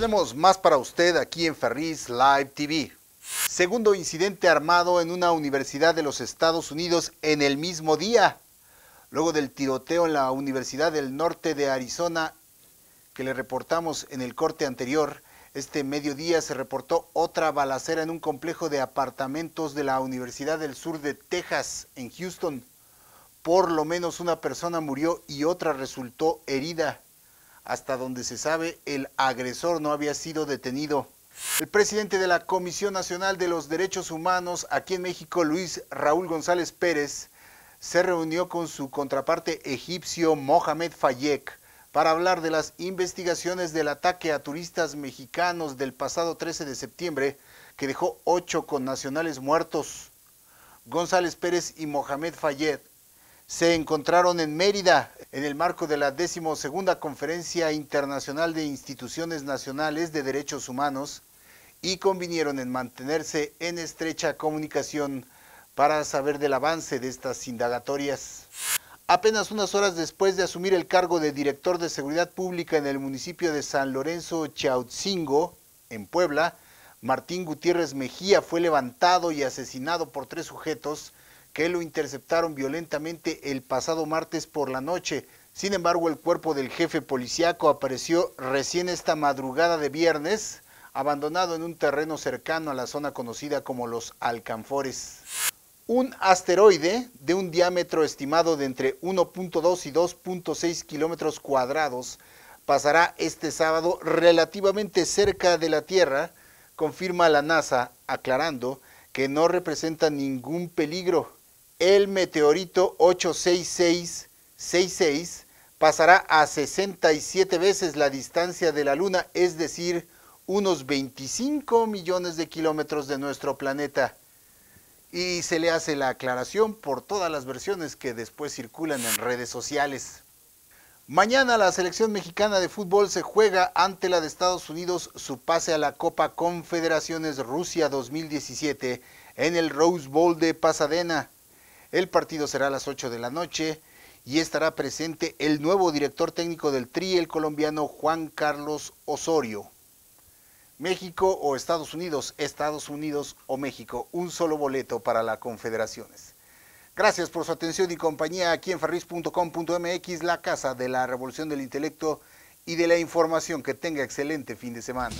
tenemos más para usted aquí en Ferris Live TV. Segundo incidente armado en una universidad de los Estados Unidos en el mismo día, luego del tiroteo en la Universidad del Norte de Arizona que le reportamos en el corte anterior. Este mediodía se reportó otra balacera en un complejo de apartamentos de la Universidad del Sur de Texas, en Houston. Por lo menos una persona murió y otra resultó herida. Hasta donde se sabe, el agresor no había sido detenido. El presidente de la Comisión Nacional de los Derechos Humanos aquí en México, Luis Raúl González Pérez, se reunió con su contraparte egipcio Mohamed Fayek para hablar de las investigaciones del ataque a turistas mexicanos del pasado 13 de septiembre que dejó ocho connacionales muertos. González Pérez y Mohamed Fayed se encontraron en Mérida en el marco de la decimosegunda Conferencia Internacional de Instituciones Nacionales de Derechos Humanos y convinieron en mantenerse en estrecha comunicación para saber del avance de estas indagatorias. Apenas unas horas después de asumir el cargo de director de Seguridad Pública en el municipio de San Lorenzo Chautzingo, en Puebla, Martín Gutiérrez Mejía fue levantado y asesinado por tres sujetos que lo interceptaron violentamente el pasado martes por la noche. Sin embargo, el cuerpo del jefe policíaco apareció recién esta madrugada de viernes, abandonado en un terreno cercano a la zona conocida como los Alcanfores. Un asteroide de un diámetro estimado de entre 1.2 y 2.6 kilómetros cuadrados pasará este sábado relativamente cerca de la Tierra, confirma la NASA, aclarando que no representa ningún peligro el meteorito 86666 pasará a 67 veces la distancia de la Luna, es decir, unos 25 millones de kilómetros de nuestro planeta. Y se le hace la aclaración por todas las versiones que después circulan en redes sociales. Mañana la selección mexicana de fútbol se juega ante la de Estados Unidos su pase a la Copa Confederaciones Rusia 2017 en el Rose Bowl de Pasadena. El partido será a las 8 de la noche y estará presente el nuevo director técnico del TRI, el colombiano Juan Carlos Osorio. México o Estados Unidos, Estados Unidos o México, un solo boleto para las confederaciones. Gracias por su atención y compañía aquí en ferris.com.mx, la casa de la revolución del intelecto y de la información. Que tenga excelente fin de semana.